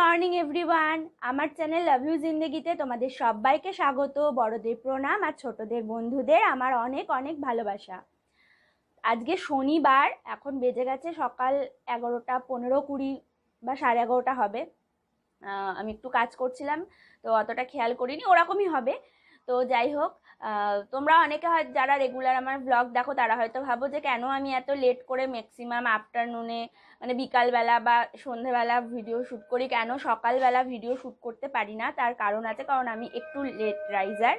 Morning everyone আমার channel love you জিন্দেগিতে তোমাদের সবাইকে স্বাগত বড়দের প্রণাম আর ছোটদের বন্ধুদের আমার অনেক অনেক ভালোবাসা আজকে শনিবার এখন বেজে গেছে সকাল এগারোটা পনেরো কুড়ি বা সাড়ে এগারোটা হবে আমি একটু কাজ করছিলাম তো অতটা খেয়াল করিনি ওরকমই হবে তো যাই হোক তোমরা অনেকে হয় যারা রেগুলার আমার ব্লগ দেখো তারা হয়তো ভাবো যে কেন আমি এত লেট করে ম্যাক্সিমাম আফটারনুনে মানে বিকালবেলা বা সন্ধেবেলা ভিডিও শ্যুট করি কেন সকালবেলা ভিডিও শ্যুট করতে পারি না তার কারণ আছে কারণ আমি একটু লেট রাইজার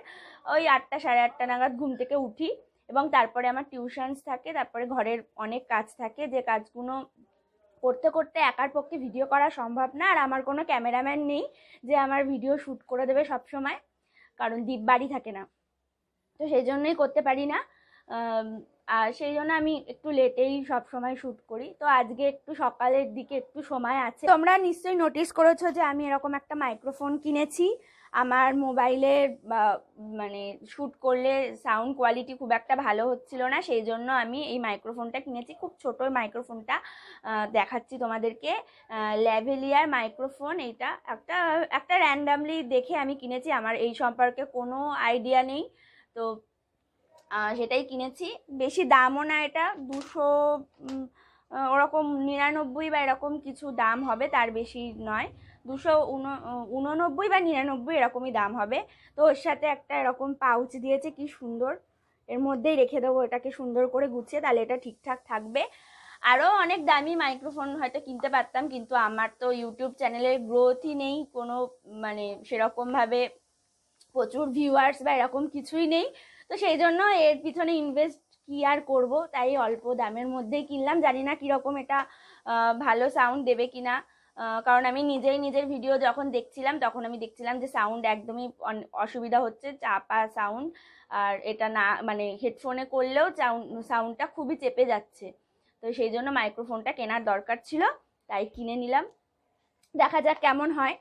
ওই আটটা সাড়ে আটটা নাগাদ ঘুম থেকে উঠি এবং তারপরে আমার টিউশনস থাকে তারপরে ঘরের অনেক কাজ থাকে যে কাজগুলো করতে করতে একার পক্ষে ভিডিও করা সম্ভব না আর আমার কোনো ক্যামেরাম্যান নেই যে আমার ভিডিও শ্যুট করে দেবে সবসময় কারণ দ্বীপ বাড়ি থাকে না তো সেই জন্যই করতে পারি না আর সেই জন্য আমি একটু লেটেই সব সময় শ্যুট করি তো আজকে একটু সকালের দিকে একটু সময় আছে তোমরা নিশ্চয়ই নোটিস করেছো যে আমি এরকম একটা মাইক্রোফোন কিনেছি আমার মোবাইলের মানে শ্যুট করলে সাউন্ড কোয়ালিটি খুব একটা ভালো হচ্ছিল না সেই জন্য আমি এই মাইক্রোফোনটা কিনেছি খুব ছোট মাইক্রোফোনটা দেখাচ্ছি তোমাদেরকে ল্যাভেলিয়ার মাইক্রোফোন এইটা একটা একটা র্যান্ডামলি দেখে আমি কিনেছি আমার এই সম্পর্কে কোনো আইডিয়া নেই তো সেটাই কিনেছি বেশি দামও না এটা দুশো ওরকম নিরানব্বই বা এরকম কিছু দাম হবে তার বেশি নয় দুশো উননব্বই বা নিরানব্বই এরকমই দাম হবে তো ওর সাথে একটা এরকম পাউচ দিয়েছে কি সুন্দর এর মধ্যেই রেখে দেবো এটাকে সুন্দর করে গুছিয়ে তাহলে এটা ঠিকঠাক থাকবে আরও অনেক দামি মাইক্রোফোন হয়তো কিনতে পারতাম কিন্তু আমার তো ইউটিউব চ্যানেলের গ্রোথই নেই কোনো মানে সেরকমভাবে প্রচুর ভিউয়ার্স বা এরকম কিছুই নেই তো সেই জন্য এর পিছনে ইনভেস্ট কি আর করব তাই অল্প দামের মধ্যেই কিনলাম জানি না কীরকম এটা ভালো সাউন্ড দেবে কিনা কারণ আমি নিজেই নিজের ভিডিও যখন দেখছিলাম তখন আমি দেখছিলাম যে সাউন্ড একদমই অসুবিধা হচ্ছে চাপা সাউন্ড আর এটা না মানে হেডফোনে করলেও সাউন্ডটা খুবই চেপে যাচ্ছে তো সেই জন্য মাইক্রোফোনটা কেনার দরকার ছিল তাই কিনে নিলাম দেখা যাক কেমন হয়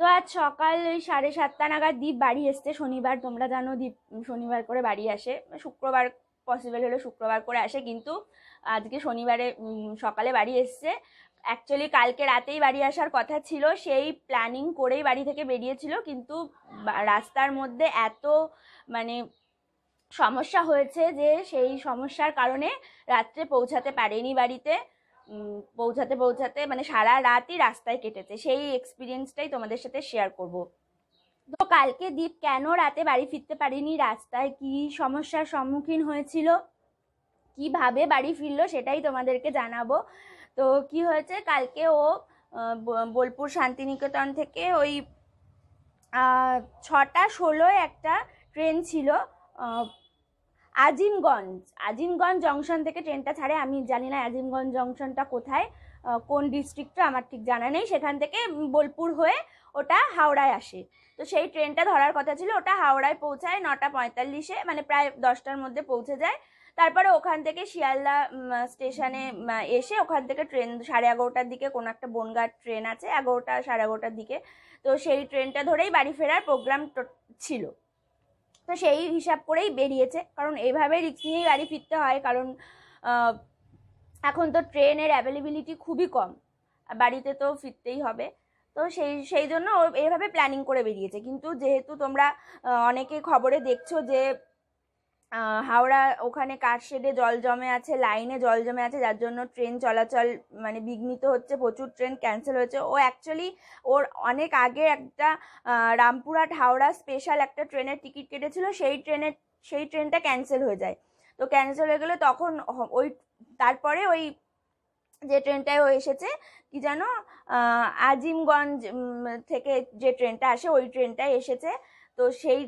তো আজ সকাল ওই সাড়ে সাতটা নাগাদ দ্বীপ বাড়ি এসছে শনিবার তোমরা জানো দ্বীপ শনিবার করে বাড়ি আসে শুক্রবার পসিবল হলে শুক্রবার করে আসে কিন্তু আজকে শনিবারে সকালে বাড়ি এসছে অ্যাকচুয়ালি কালকে রাতেই বাড়ি আসার কথা ছিল সেই প্ল্যানিং করেই বাড়ি থেকে বেরিয়েছিল কিন্তু রাস্তার মধ্যে এত মানে সমস্যা হয়েছে যে সেই সমস্যার কারণে রাত্রে পৌঁছাতে পারেনি বাড়িতে পৌঁছাতে পৌঁছাতে মানে সারা রাতই রাস্তায় কেটেছে সেই এক্সপিরিয়েন্সটাই তোমাদের সাথে শেয়ার করব তো কালকে দীপ কেন রাতে বাড়ি ফিরতে পারিনি রাস্তায় কি সমস্যার সম্মুখীন হয়েছিল কিভাবে বাড়ি ফিরলো সেটাই তোমাদেরকে জানাবো তো কি হয়েছে কালকে ও বোলপুর শান্তিনিকেতন থেকে ওই ছটা ষোলোয় একটা ট্রেন ছিল আজিমগঞ্জ আজিমগঞ্জ জংশন থেকে ট্রেনটা ছাড়ে আমি জানি না আজিমগঞ্জ জংশনটা কোথায় কোন ডিস্ট্রিক্টটা আমার ঠিক জানা নেই সেখান থেকে বোলপুর হয়ে ওটা হাওড়ায় আসে তো সেই ট্রেনটা ধরার কথা ছিল ওটা হাওড়ায় পৌঁছায় নটা পঁয়তাল্লিশে মানে প্রায় দশটার মধ্যে পৌঁছে যায় তারপরে ওখান থেকে শিয়ালদা স্টেশনে এসে ওখান থেকে ট্রেন সাড়ে এগারোটার দিকে কোনো একটা বনগাঁর ট্রেন আছে এগারোটা সাড়ে এগারোটার দিকে তো সেই ট্রেনটা ধরেই বাড়ি ফেরার প্রোগ্রাম ছিল তো সেই হিসাব করেই বেরিয়েছে কারণ এইভাবে রিক্স নিয়েই গাড়ি ফিরতে হয় কারণ এখন তো ট্রেনের অ্যাভেলেবিলিটি খুবই কম বাড়িতে তো ফিরতেই হবে তো সেই সেই জন্য ও এভাবে প্ল্যানিং করে বেরিয়েছে কিন্তু যেহেতু তোমরা অনেকে খবরে দেখছো যে হাওড়া ওখানে কারশেডে জল জমে আছে লাইনে জল জমে আছে যার জন্য ট্রেন চলাচল মানে বিঘ্নিত হচ্ছে প্রচুর ট্রেন ক্যান্সেল হয়েছে ও অ্যাকচুয়ালি ওর অনেক আগে একটা রামপুরহাট হাওড়া স্পেশাল একটা ট্রেনের টিকিট কেটেছিল সেই ট্রেনের সেই ট্রেনটা ক্যান্সেল হয়ে যায় তো ক্যান্সেল হয়ে গেলে তখন ওই তারপরে ওই যে ট্রেনটায় ও এসেছে কি যেন আজিমগঞ্জ থেকে যে ট্রেনটা আসে ওই ট্রেনটায় এসেছে তো সেই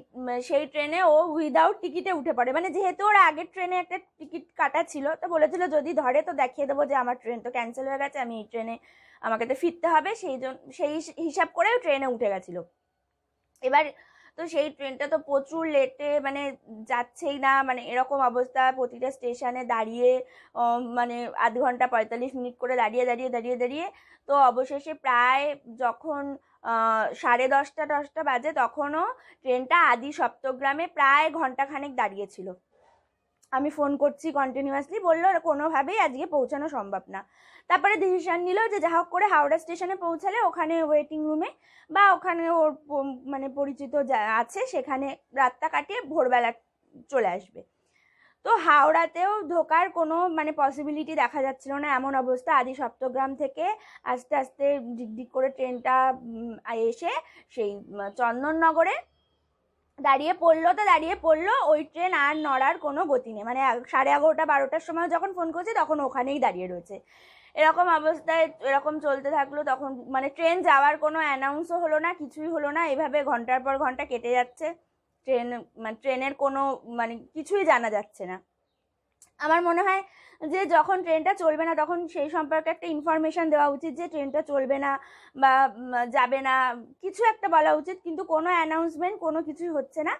সেই ট্রেনে ও উইদাউট টিকিটে উঠে পড়ে মানে যেহেতু ওর আগের ট্রেনে একটা টিকিট কাটা ছিল তো বলেছিল যদি ধরে তো দেখিয়ে দেবো যে আমার ট্রেন তো ক্যান্সেল হয়ে গেছে আমি এই ট্রেনে আমাকে তো ফিরতে হবে সেই জন্য সেই হিসাব করে ট্রেনে উঠে গেছিলো এবার তো সেই ট্রেনটা তো প্রচুর লেটে মানে যাচ্ছেই না মানে এরকম অবস্থা প্রতিটা স্টেশনে দাঁড়িয়ে মানে আধ ঘন্টা পঁয়তাল্লিশ মিনিট করে দাঁড়িয়ে দাঁড়িয়ে দাঁড়িয়ে দাঁড়িয়ে তো অবশেষে প্রায় যখন সাড়ে দশটা দশটা বাজে তখনও ট্রেনটা আদি সপ্তগ্রামে প্রায় ঘন্টাখানেক দাঁড়িয়েছিল আমি ফোন করছি কন্টিনিউয়াসলি বললো কোনোভাবেই আজকে পৌঁছানো সম্ভব না তারপরে ডিসিশান নিল যে যা হোক করে হাওড়া স্টেশনে পৌঁছালে ওখানে ওয়েটিং রুমে বা ওখানে ওর মানে পরিচিত যা আছে সেখানে রাতটা কাটিয়ে ভোরবেলা চলে আসবে তো হাওড়াতেও ঢোকার কোনো মানে পসিবিলিটি দেখা যাচ্ছিল না এমন অবস্থা আদি সপ্তগ্রাম থেকে আস্তে আস্তে দিক করে ট্রেনটা এসে সেই চন্দননগরে দাঁড়িয়ে পড়লো তো দাঁড়িয়ে পড়লো ওই ট্রেন আর নড়ার কোনো গতি নেই মানে সাড়ে এগারোটা বারোটার সময় যখন ফোন করছি তখন ওখানেই দাঁড়িয়ে রয়েছে এরকম অবস্থায় এরকম চলতে থাকলো তখন মানে ট্রেন যাওয়ার কোনো অ্যানাউন্সও হলো না কিছুই হলো না এভাবে ঘন্টার পর ঘন্টা কেটে যাচ্ছে ট্রেন মানে ট্রেনের কোনো মানে কিছুই জানা যাচ্ছে না আমার মনে হয় যে যখন ট্রেনটা চলবে না তখন সেই সম্পর্কে একটা ইনফরমেশান দেওয়া উচিত যে ট্রেনটা চলবে না বা যাবে না কিছু একটা বলা উচিত কিন্তু কোনো অ্যানাউন্সমেন্ট কোনো কিছুই হচ্ছে না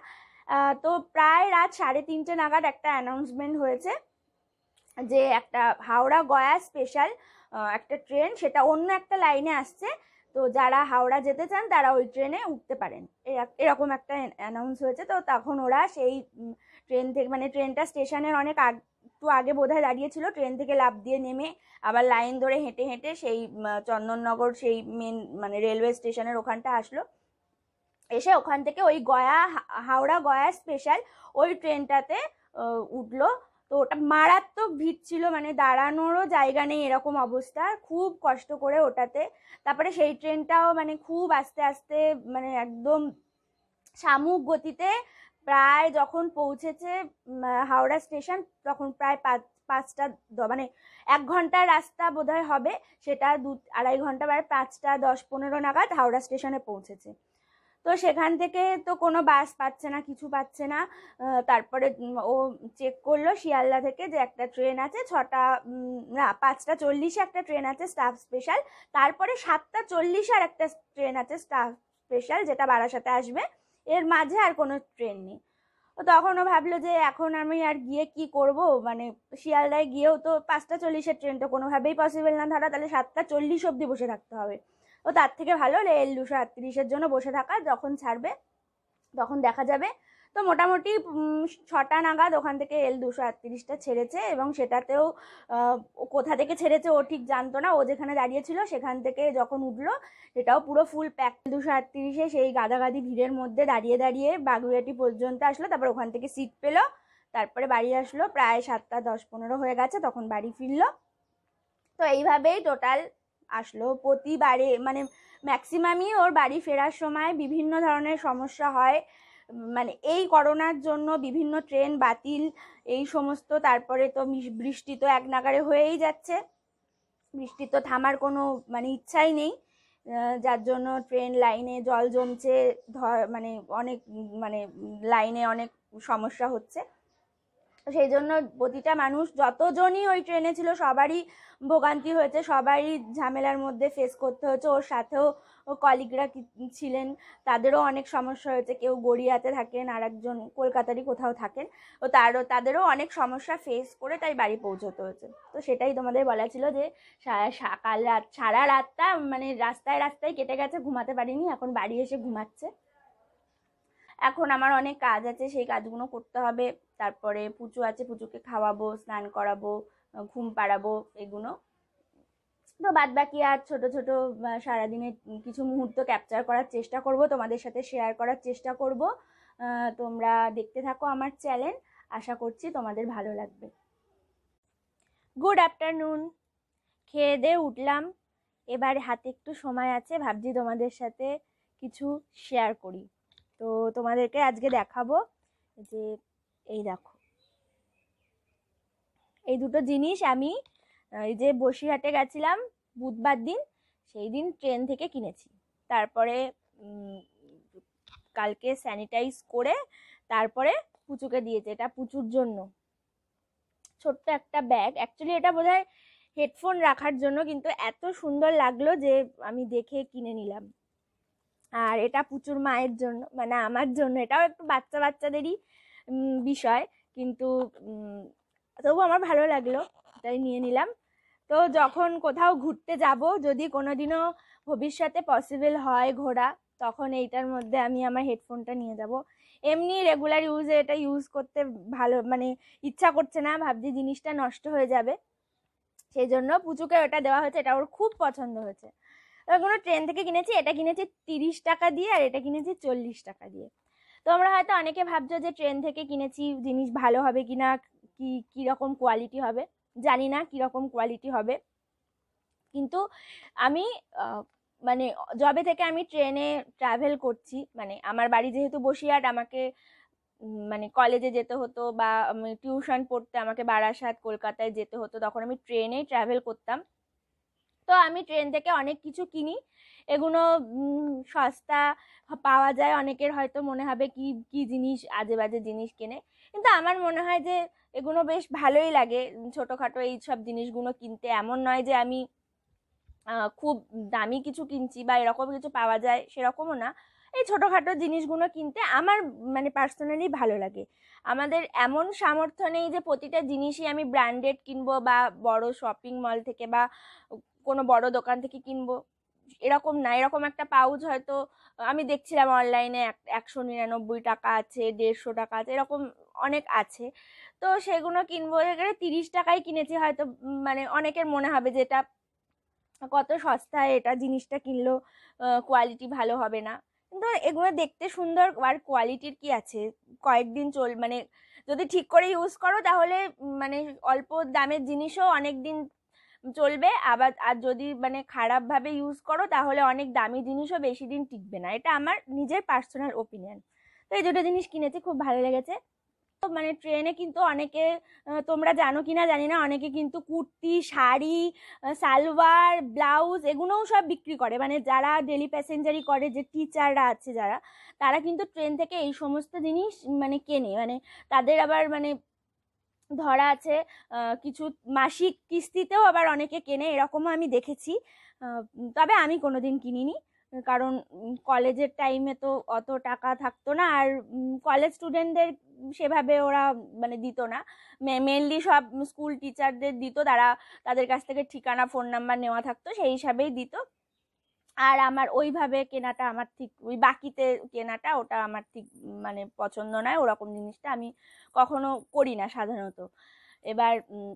তো প্রায় রাত সাড়ে তিনটে নাগাদ একটা অ্যানাউন্সমেন্ট হয়েছে যে একটা হাওড়া গয়া স্পেশাল একটা ট্রেন সেটা অন্য একটা লাইনে আসছে তো যারা হাওড়া যেতে চান তারা ওই ট্রেনে উঠতে পারেন এরকম একটা অ্যানাউন্স হয়েছে তো তখন ওরা সেই ট্রেন থেকে মানে ট্রেনটা স্টেশনের অনেক আগ একটু আগে বোধহয় দাঁড়িয়েছিল ট্রেন থেকে লাফ দিয়ে নেমে আবার লাইন ধরে হেঁটে হেঁটে সেই চন্দননগর সেই মেন মানে রেলওয়ে স্টেশনের ওখানটা আসলো এসে ওখান থেকে ওই গয়া হাওড়া গয়া স্পেশাল ওই ট্রেনটাতে উঠলো তো ওটা মারাত্মক ভিড় ছিল মানে দাঁড়ানোরও জায়গা নেই এরকম অবস্থা খুব কষ্ট করে ওটাতে তারপরে সেই ট্রেনটাও মানে খুব আস্তে আস্তে মানে একদম শামুক গতিতে প্রায় যখন পৌঁছেছে হাওড়া স্টেশন তখন প্রায় পাঁচ পাঁচটা মানে এক ঘন্টার রাস্তা বোধহয় হবে সেটা দু আড়াই ঘন্টা বা পাঁচটা দশ পনেরো নাগাদ হাওড়া স্টেশনে পৌঁছেছে তো সেখান থেকে তো কোনো বাস পাচ্ছে না কিছু পাচ্ছে না তারপরে ও চেক করলো শিয়ালদা থেকে যে একটা ট্রেন আছে ছটা না পাঁচটা চল্লিশে একটা ট্রেন আছে স্টাফ স্পেশাল তারপরে সাতটা চল্লিশে আর একটা ট্রেন আছে স্টাফ স্পেশাল যেটা বারাসাতে আসবে এর মাঝে আর কোনো ট্রেন নেই তখনও ভাবলো যে এখন আমি আর গিয়ে কি করব মানে শিয়ালদায় গিয়েও তো পাঁচটা চল্লিশের ট্রেন তো কোনোভাবেই পসিবল না ধরা তাহলে সাতটা চল্লিশ অবধি বসে থাকতে হবে ও তার থেকে ভালো রেল দুশো আটত্রিশের জন্য বসে থাকা যখন ছাড়বে তখন দেখা যাবে তো মোটামুটি ছটা নাগাদ ওখান থেকে এল দুশো আটত্রিশটা ছেড়েছে এবং সেটাতেও কোথা থেকে ছেড়েছে ও ঠিক জানতো না ও যেখানে দাঁড়িয়েছিল সেখান থেকে যখন উঠলো সেটাও পুরো ফুল প্যাক দুশো আটত্রিশে সেই গাদাগাদি ভিড়ের মধ্যে দাঁড়িয়ে দাঁড়িয়ে বাগুয়াটি পর্যন্ত আসলো তারপর ওখান থেকে সিট পেলো তারপরে বাড়ি আসলো প্রায় সাতটা দশ পনেরো হয়ে গেছে তখন বাড়ি ফিরলো তো এইভাবেই টোটাল আসলো প্রতিবারে মানে ম্যাক্সিমামই ওর বাড়ি ফেরার সময় বিভিন্ন ধরনের সমস্যা হয় মানে এই করোনার জন্য বিভিন্ন ট্রেন বাতিল এই সমস্ত তারপরে তো বৃষ্টি তো এক নাগারে হয়েই যাচ্ছে বৃষ্টি তো থামার কোনো মানে ইচ্ছাই নেই যার জন্য ট্রেন লাইনে জল জমছে ধর মানে অনেক মানে লাইনে অনেক সমস্যা হচ্ছে তো সেই জন্য প্রতিটা মানুষ যতজনই ওই ট্রেনে ছিল সবারই ভোগান্তি হয়েছে সবারই ঝামেলার মধ্যে ফেস করতে হয়েছে ওর সাথেও ও কলিগরা ছিলেন তাদেরও অনেক সমস্যা হয়েছে কেউ গড়িয়াতে থাকেন আর একজন কলকাতারই কোথাও থাকেন ও তারও তাদেরও অনেক সমস্যা ফেস করে তাই বাড়ি পৌঁছতে হয়েছে তো সেটাই তোমাদের বলা ছিল যে কাল রাত সারা রাতটা মানে রাস্তায় রাস্তায় কেটে গেছে ঘুমাতে পারিনি এখন বাড়ি এসে ঘুমাচ্ছে এখন আমার অনেক কাজ আছে সেই কাজগুলো করতে হবে তারপরে পুজো আছে পুজোকে খাওয়াবো স্নান করাবো ঘুম পাড়াবো এগুলো তো বাদ বাকি আর ছোট ছোট সারাদিনের কিছু মুহূর্ত ক্যাপচার করার চেষ্টা করব তোমাদের সাথে শেয়ার করার চেষ্টা করব তোমরা দেখতে থাকো আমার চ্যানেল আশা করছি তোমাদের ভালো লাগবে গুড আফটারনুন খেয়ে দেয়ে উঠলাম এবার হাতে একটু সময় আছে ভাবছি তোমাদের সাথে কিছু শেয়ার করি তো তোমাদেরকে আজকে দেখাবো যে এই দেখো এই দুটো জিনিস আমি এই যে বসিরহাটে গেছিলাম বুধবার দিন সেই দিন ট্রেন থেকে কিনেছি তারপরে কালকে স্যানিটাইজ করে তারপরে পুচুকে দিয়েছে এটা পুচুর জন্য ছোট্ট একটা ব্যাগ অ্যাকচুয়ালি এটা বোধ হেডফোন রাখার জন্য কিন্তু এত সুন্দর লাগলো যে আমি দেখে কিনে নিলাম আর এটা পুচুর মায়ের জন্য মানে আমার জন্য এটাও একটু বাচ্চা বাচ্চাদেরই বিষয় কিন্তু তবু আমার ভালো লাগলো তাই নিয়ে নিলাম তো যখন কোথাও ঘুরতে যাব যদি কোনো দিনও ভবিষ্যতে পসিবল হয় ঘোরা তখন এইটার মধ্যে আমি আমার হেডফোনটা নিয়ে যাব এমনি রেগুলার ইউজে এটা ইউজ করতে ভালো মানে ইচ্ছা করছে না ভাবছি জিনিসটা নষ্ট হয়ে যাবে সেই জন্য পুচুকে ওটা দেওয়া হয়েছে এটা ওর খুব পছন্দ হয়েছে কোনো ট্রেন থেকে কিনেছি এটা কিনেছি তিরিশ টাকা দিয়ে আর এটা কিনেছি চল্লিশ টাকা দিয়ে তো আমরা হয়তো অনেকে ভাবছো যে ট্রেন থেকে কিনেছি জিনিস ভালো হবে কি না কী কীরকম কোয়ালিটি হবে জানি না কীরকম কোয়ালিটি হবে কিন্তু আমি মানে জবে থেকে আমি ট্রেনে ট্রাভেল করছি মানে আমার বাড়ি যেহেতু বসিরহাট আমাকে মানে কলেজে যেতে হতো বা টিউশন পড়তে আমাকে বারাসাত কলকাতায় যেতে হতো তখন আমি ট্রেনেই ট্রাভেল করতাম তো আমি ট্রেন থেকে অনেক কিছু কিনি এগুলো সস্তা পাওয়া যায় অনেকের হয়তো মনে হবে কি কি জিনিস আজে বাজে জিনিস কেনে কিন্তু আমার মনে হয় যে এগুলো বেশ ভালোই লাগে ছোটোখাটো এই সব জিনিসগুলো কিনতে এমন নয় যে আমি খুব দামি কিছু কিনছি বা এরকম কিছু পাওয়া যায় সেরকমও না এই ছোটোখাটো জিনিসগুলো কিনতে আমার মানে পার্সোনালি ভালো লাগে আমাদের এমন সামর্থ্য নেই যে প্রতিটা জিনিসই আমি ব্র্যান্ডেড কিনবো বা বড় শপিং মল থেকে বা কোনো বড় দোকান থেকে কিনবো এরকম না এরকম একটা পাউচ হয়তো আমি দেখছিলাম অনলাইনে একশো নিরানব্বই টাকা আছে দেড়শো টাকা আছে এরকম অনেক আছে তো সেগুলো কিনবো এখানে তিরিশ টাকায় কিনেছি হয়তো মানে অনেকের মনে হবে যে এটা কত সস্তায় এটা জিনিসটা কিনলো কোয়ালিটি ভালো হবে না কিন্তু এগুলো দেখতে সুন্দর আর কোয়ালিটির কি আছে কয়েকদিন চল মানে যদি ঠিক করে ইউজ করো তাহলে মানে অল্প দামের জিনিসও অনেক দিন চলবে আবার আর যদি মানে খারাপভাবে ইউজ করো তাহলে অনেক দামি জিনিসও বেশি দিন টিকবে না এটা আমার নিজের পার্সোনাল ওপিনিয়ন তো এই দুটো জিনিস কিনেছি খুব ভালো লেগেছে তো মানে ট্রেনে কিন্তু অনেকে তোমরা জানো কি না জানি না অনেকে কিন্তু কুর্তি শাড়ি সালোয়ার ব্লাউজ এগুলোও সব বিক্রি করে মানে যারা ডেলি প্যাসেঞ্জারি করে যে টিচাররা আছে যারা তারা কিন্তু ট্রেন থেকে এই সমস্ত জিনিস মানে কেনে মানে তাদের আবার মানে ধরা আছে কিছু মাসিক কিস্তিতেও আবার অনেকে কেনে এরকমও আমি দেখেছি তবে আমি কোনো দিন কিনিনি কারণ কলেজের টাইমে তো অত টাকা থাকতো না আর কলেজ স্টুডেন্টদের সেভাবে ওরা মানে দিত না মেনলি সব স্কুল টিচারদের দিত তারা তাদের কাছ থেকে ঠিকানা ফোন নাম্বার নেওয়া থাকতো সেই হিসাবেই দিত আর আমার ওইভাবে কেনাটা আমার ঠিক ওই বাকিতে কেনাটা ওটা আমার ঠিক মানে পছন্দ নয় ওরকম জিনিসটা আমি কখনো করি না সাধারণত এবার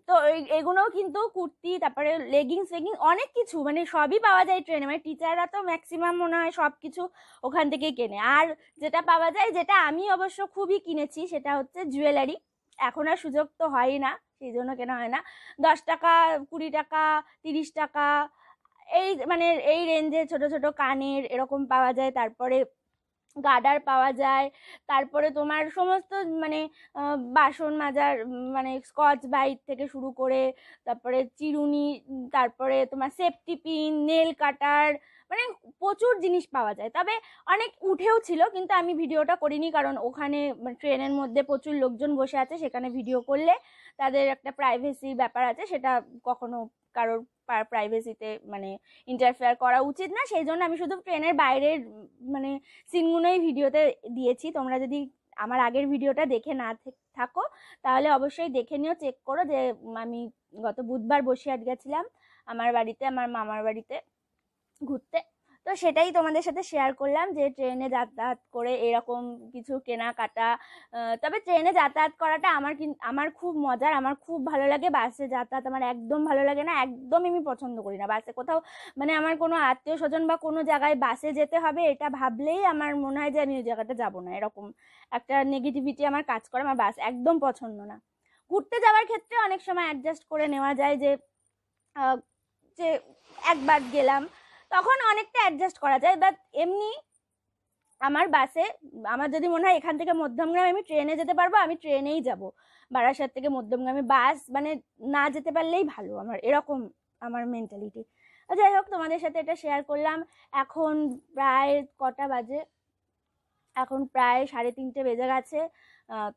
তো এগুলোও কিন্তু কুর্তি তারপরে লেগিংস লেগিংস অনেক কিছু মানে সবই পাওয়া যায় ট্রেনে মানে টিচাররা তো ম্যাক্সিমাম মনে হয় সব কিছু ওখান থেকে কেনে আর যেটা পাওয়া যায় যেটা আমি অবশ্য খুবই কিনেছি সেটা হচ্ছে জুয়েলারি এখন আর সুযোগ তো হয় না সেই জন্য কেনা হয় না দশ টাকা কুড়ি টাকা তিরিশ টাকা এই মানে এই রেঞ্জে ছোট ছোট কানের এরকম পাওয়া যায় তারপরে গাডার পাওয়া যায় তারপরে তোমার সমস্ত মানে বাসন মাজার মানে স্কচ বাইট থেকে শুরু করে তারপরে চিরুনি তারপরে তোমার সেফটি পিন নেল কাটার মানে প্রচুর জিনিস পাওয়া যায় তবে অনেক উঠেও ছিল কিন্তু আমি ভিডিওটা করিনি কারণ ওখানে ট্রেনের মধ্যে প্রচুর লোকজন বসে আছে সেখানে ভিডিও করলে তাদের একটা প্রাইভেসি ব্যাপার আছে সেটা কখনো কারোর প্রাইভেসিতে মানে ইন্টারফেয়ার করা উচিত না সেই জন্য আমি শুধু ট্রেনের বাইরের মানে সিনগুলোই ভিডিওতে দিয়েছি তোমরা যদি আমার আগের ভিডিওটা দেখে না থাকো তাহলে অবশ্যই দেখে নিও চেক করো যে আমি গত বুধবার বসিরহাট গেছিলাম আমার বাড়িতে আমার মামার বাড়িতে ঘুরতে তো সেটাই তোমাদের সাথে শেয়ার করলাম যে ট্রেনে যাতায়াত করে এরকম কিছু কেনাকাটা তবে ট্রেনে যাতায়াত করাটা আমার আমার খুব মজার আমার খুব ভালো লাগে বাসে যাতায়াত আমার একদম ভালো লাগে না একদমই আমি পছন্দ করি না বাসে কোথাও মানে আমার কোনো আত্মীয় স্বজন বা কোনো জায়গায় বাসে যেতে হবে এটা ভাবলেই আমার মনে হয় যে আমি ওই জায়গাটা যাবো না এরকম একটা নেগেটিভিটি আমার কাজ করে আমার বাস একদম পছন্দ না ঘুরতে যাওয়ার ক্ষেত্রে অনেক সময় অ্যাডজাস্ট করে নেওয়া যায় যে যে একবার গেলাম তখন অনেকটা অ্যাডজাস্ট করা যায় বাট এমনি আমার বাসে আমার যদি মনে হয় এখান থেকে মধ্যমগ্রামে আমি ট্রেনে যেতে পারবো আমি ট্রেনেই যাব বারাসাত থেকে মধ্যমগ্রামে বাস মানে না যেতে পারলেই ভালো আমার এরকম আমার মেন্টালিটি যাই হোক তোমাদের সাথে এটা শেয়ার করলাম এখন প্রায় কটা বাজে এখন প্রায় সাড়ে তিনটে বেজে গেছে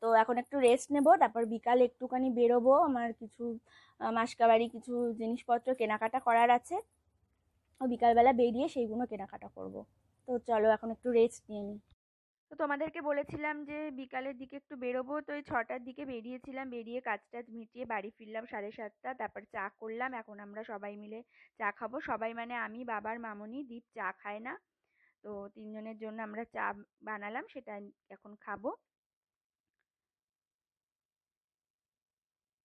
তো এখন একটু রেস্ট নেব তারপর বিকালে একটুখানি বেরোবো আমার কিছু মাসকাবাড়ি কিছু জিনিসপত্র কেনাকাটা করার আছে বিকালবেলা বেরিয়ে সেইগুলো কেনাকাটা করব তো চলো এখন একটু রেস্ট নিয়ে নিই তো তোমাদেরকে বলেছিলাম যে বিকালের দিকে একটু বেরোবো তো ওই ছটার দিকে বেরিয়েছিলাম বেরিয়ে কাজ টাজ মিটিয়ে বাড়ি ফিরলাম সাড়ে সাতটা তারপর চা করলাম এখন আমরা সবাই মিলে চা খাবো সবাই মানে আমি বাবার মামনি দীপ চা খায় না তো তিনজনের জন্য আমরা চা বানালাম সেটা এখন খাবো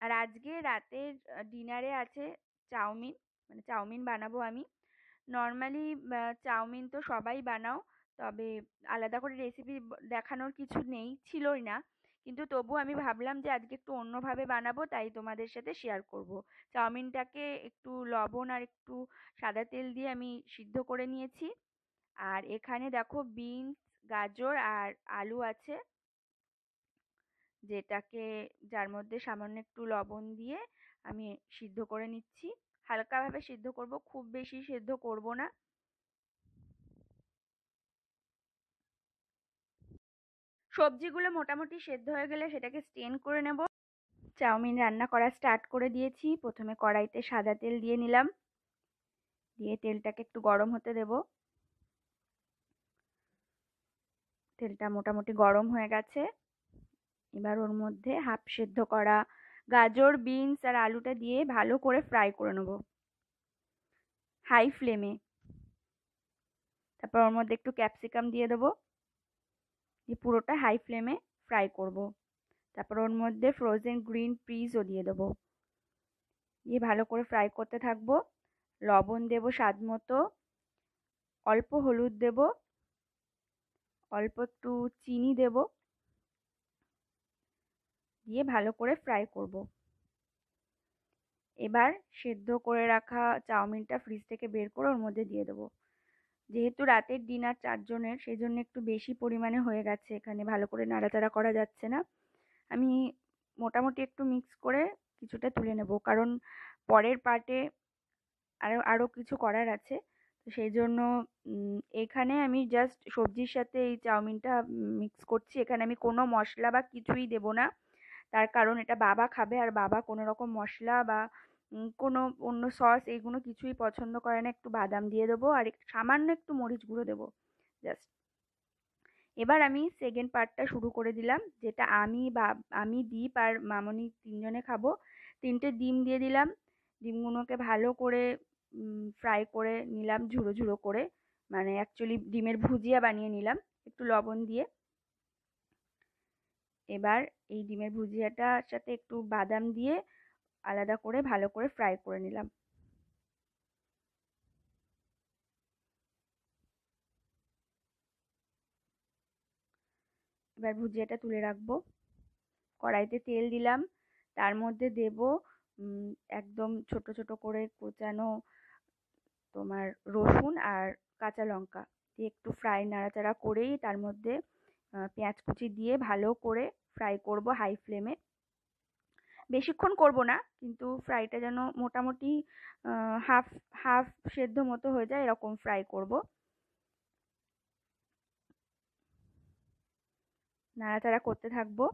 আর আজকে রাতের ডিনারে আছে চাউমিন মানে চাউমিন বানাবো আমি নর্মালি চাউমিন তো সবাই বানাও তবে আলাদা করে রেসিপি দেখানোর কিছু নেই ছিলই না কিন্তু তবু আমি ভাবলাম যে আজকে একটু অন্যভাবে বানাবো তাই তোমাদের সাথে শেয়ার করব। চাউমিনটাকে একটু লবণ আর একটু সাদা তেল দিয়ে আমি সিদ্ধ করে নিয়েছি আর এখানে দেখো বিনস গাজর আর আলু আছে যেটাকে যার মধ্যে সামান্য একটু লবণ দিয়ে আমি সিদ্ধ করে নিচ্ছি হালকাভাবে সিদ্ধ করব খুব বেশি সিদ্ধ করব না সবজিগুলো মোটামুটি সেদ্ধ হয়ে গেলে সেটাকে স্টেন করে নেব চাউমিন রান্না করা স্টার্ট করে দিয়েছি প্রথমে কড়াইতে সাদা তেল দিয়ে নিলাম দিয়ে তেলটাকে একটু গরম হতে দেব তেলটা মোটামুটি গরম হয়ে গেছে এবার ওর মধ্যে হাফ সেদ্ধ করা গাজর বিনস আর আলুটা দিয়ে ভালো করে ফ্রাই করে নেব হাই ফ্লেমে তারপর ওর মধ্যে একটু ক্যাপসিকাম দিয়ে দেবো দিয়ে পুরোটা হাই ফ্লেমে ফ্রাই করব তারপর ওর মধ্যে ফ্রোজেন গ্রিন পিসও দিয়ে দেবো দিয়ে ভালো করে ফ্রাই করতে থাকবো লবণ দেব স্বাদ মতো অল্প হলুদ দেব অল্প একটু চিনি দেবো দিয়ে ভালো করে ফ্রাই করব এবার সেদ্ধ করে রাখা চাউমিনটা ফ্রিজ থেকে বের করে ওর মধ্যে দিয়ে দেবো যেহেতু রাতের ডিনার চারজনের সেই জন্য একটু বেশি পরিমাণে হয়ে গেছে এখানে ভালো করে নাড়াচাড়া করা যাচ্ছে না আমি মোটামুটি একটু মিক্স করে কিছুটা তুলে নেব কারণ পরের পার্টে আরও আরও কিছু করার আছে তো সেই জন্য এখানে আমি জাস্ট সবজির সাথে এই চাউমিনটা মিক্স করছি এখানে আমি কোনো মশলা বা কিছুই দেব না তার কারণ এটা বাবা খাবে আর বাবা কোনো রকম মশলা বা কোনো অন্য সস এইগুলো কিছুই পছন্দ করে না একটু বাদাম দিয়ে দেবো আর সামান্য একটু মরিচ গুঁড়ো দেবো জাস্ট এবার আমি সেকেন্ড পার্টটা শুরু করে দিলাম যেটা আমি বা আমি দীপ আর মামনি তিনজনে খাবো তিনটে ডিম দিয়ে দিলাম ডিমগুলোকে ভালো করে ফ্রাই করে নিলাম ঝুড়ো ঝুড়ো করে মানে অ্যাকচুয়ালি ডিমের ভুজিয়া বানিয়ে নিলাম একটু লবণ দিয়ে এবার এই ডিমের ভুজিয়াটার সাথে একটু বাদাম দিয়ে আলাদা করে ভালো করে ফ্রাই করে নিলাম এবার ভুজিয়াটা তুলে রাখবো কড়াইতে তেল দিলাম তার মধ্যে দেব একদম ছোট ছোট করে কোচানো তোমার রসুন আর কাঁচা লঙ্কা দিয়ে একটু ফ্রাই নাড়াচাড়া করেই তার মধ্যে পেঁয়াজ কুচি দিয়ে ভালো করে ফ্রাই করব হাই ফ্লেমে বেশিক্ষণ করব না কিন্তু ফ্রাইটা যেন মোটামুটি হাফ হাফ সেদ্ধ মতো হয়ে যায় এরকম ফ্রাই করব নাড়াচাড়া করতে থাকবো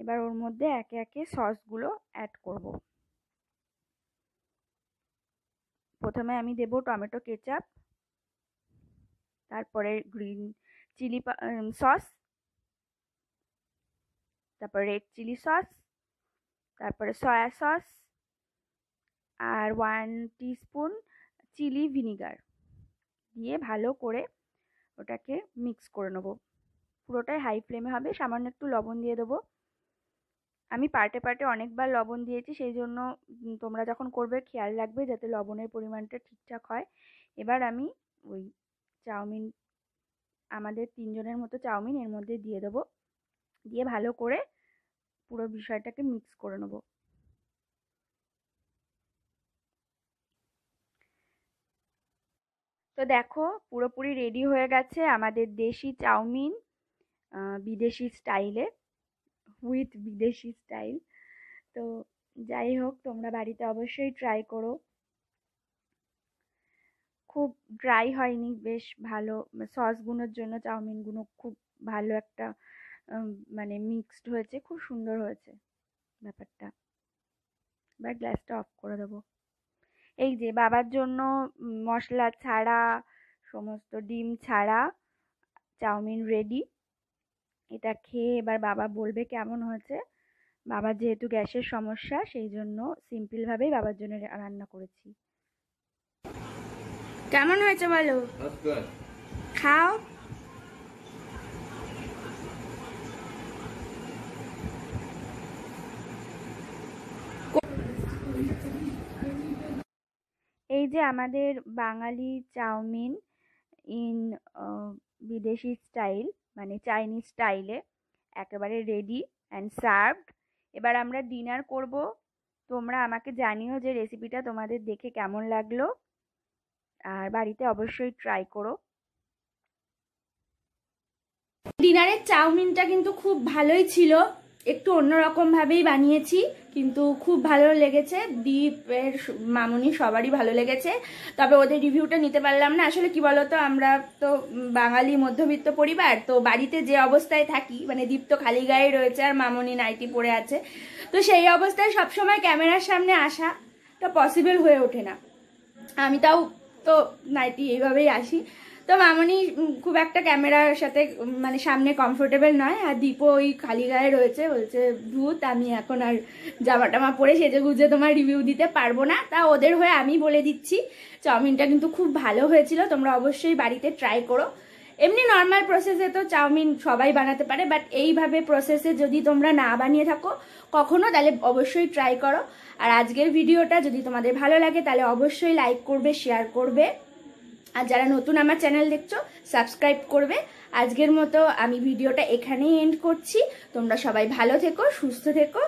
এবার ওর মধ্যে একে একে সসগুলো অ্যাড করব প্রথমে আমি দেব টমেটো কেচাপ তারপরে গ্রিন চিলি সস তারপর রেড চিলি সস তারপরে সয়া সস আর ওয়ান টিস্পুন চিলি ভিনিগার দিয়ে ভালো করে ওটাকে মিক্স করে নেবো পুরোটাই হাই ফ্লেমে হবে সামান্য একটু লবণ দিয়ে দেবো আমি পার্টে পার্টে অনেকবার লবণ দিয়েছি সেই জন্য তোমরা যখন করবে খেয়াল রাখবে যাতে লবণের পরিমাণটা ঠিকঠাক হয় এবার আমি ওই চাউমিন আমাদের তিনজনের মতো চাউমিন এর মধ্যে দিয়ে দেবো দিয়ে ভালো করে পুরো বিষয়টাকে মিক্স করে নেব তো দেখো পুরোপুরি রেডি হয়ে গেছে আমাদের দেশি চাউমিন বিদেশি স্টাইলে উইথ বিদেশি স্টাইল তো যাই হোক তোমরা বাড়িতে অবশ্যই ট্রাই করো খুব ড্রাই হয়নি বেশ ভালো সসগুলোর জন্য চাউমিনগুলো খুব ভালো একটা মানে মিক্সড হয়েছে খুব সুন্দর হয়েছে ব্যাপারটা এবার গ্যাসটা অফ করে দেবো এই যে বাবার জন্য মশলা ছাড়া সমস্ত ডিম ছাড়া চাউমিন রেডি এটা খেয়ে এবার বাবা বলবে কেমন হয়েছে বাবার যেহেতু গ্যাসের সমস্যা সেই জন্য সিম্পলভাবেই বাবার জন্য রান্না করেছি কেমন হয়েছে বলো খাও এই যে আমাদের বাঙালি চাউমিন ইন বিদেশি স্টাইল মানে চাইনিজ স্টাইলে একেবারে রেডি অ্যান্ড সার্ভড এবার আমরা ডিনার করব তোমরা আমাকে জানিও যে রেসিপিটা তোমাদের দেখে কেমন লাগলো আর বাড়িতে অবশ্যই ট্রাই করো ডিনারের চাউমিনটা কিন্তু খুব ভালোই ছিল একটু ভাবেই বানিয়েছি কিন্তু খুব ভালো লেগেছে দীপের মামুনি সবারই ভালো লেগেছে তবে ওদের রিভিউটা নিতে পারলাম না আসলে কি বলতো আমরা তো বাঙালি মধ্যবিত্ত পরিবার তো বাড়িতে যে অবস্থায় থাকি মানে দীপ তো খালি গায়ে রয়েছে আর মামুনি নাইটি পরে আছে তো সেই অবস্থায় সবসময় ক্যামেরার সামনে আসাটা পসিবল হয়ে ওঠে না আমি তাও তো নাইটি এইভাবেই আসি তো মামনি খুব একটা ক্যামেরার সাথে মানে সামনে কমফোর্টেবল নয় আর দীপ ওই খালি গায়ে রয়েছে বলছে ভূত আমি এখন আর জামা টামা পরে সেজে গুজে তোমার রিভিউ দিতে পারবো না তা ওদের হয়ে আমি বলে দিচ্ছি চাউমিনটা কিন্তু খুব ভালো হয়েছিল তোমরা অবশ্যই বাড়িতে ট্রাই করো এমনি নর্মাল প্রসেসে তো চাউমিন সবাই বানাতে পারে বাট এইভাবে প্রসেসে যদি তোমরা না বানিয়ে থাকো কখনো তাহলে অবশ্যই ট্রাই করো আর আজকের ভিডিওটা যদি তোমাদের ভালো লাগে তাহলে অবশ্যই লাইক করবে শেয়ার করবে আর যারা নতুন আমার চ্যানেল দেখছো সাবস্ক্রাইব করবে আজকের মতো আমি ভিডিওটা এখানেই এন্ড করছি তোমরা সবাই ভালো থেকো সুস্থ থেকো